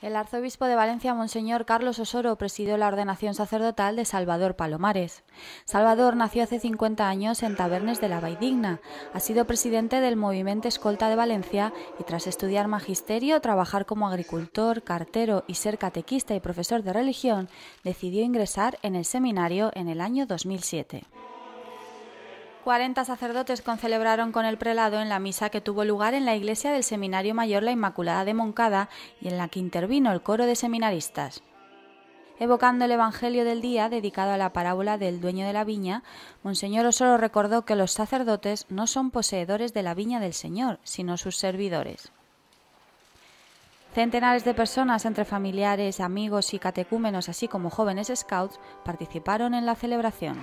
El arzobispo de Valencia, Monseñor Carlos Osoro, presidió la ordenación sacerdotal de Salvador Palomares. Salvador nació hace 50 años en Tabernes de la Vaidigna. Ha sido presidente del Movimiento Escolta de Valencia y tras estudiar magisterio, trabajar como agricultor, cartero y ser catequista y profesor de religión, decidió ingresar en el seminario en el año 2007. 40 sacerdotes concelebraron con el prelado en la misa que tuvo lugar en la iglesia del Seminario Mayor La Inmaculada de Moncada y en la que intervino el coro de seminaristas. Evocando el Evangelio del día dedicado a la parábola del dueño de la viña, Monseñor Osoro recordó que los sacerdotes no son poseedores de la viña del Señor, sino sus servidores. Centenares de personas, entre familiares, amigos y catecúmenos, así como jóvenes scouts, participaron en la celebración.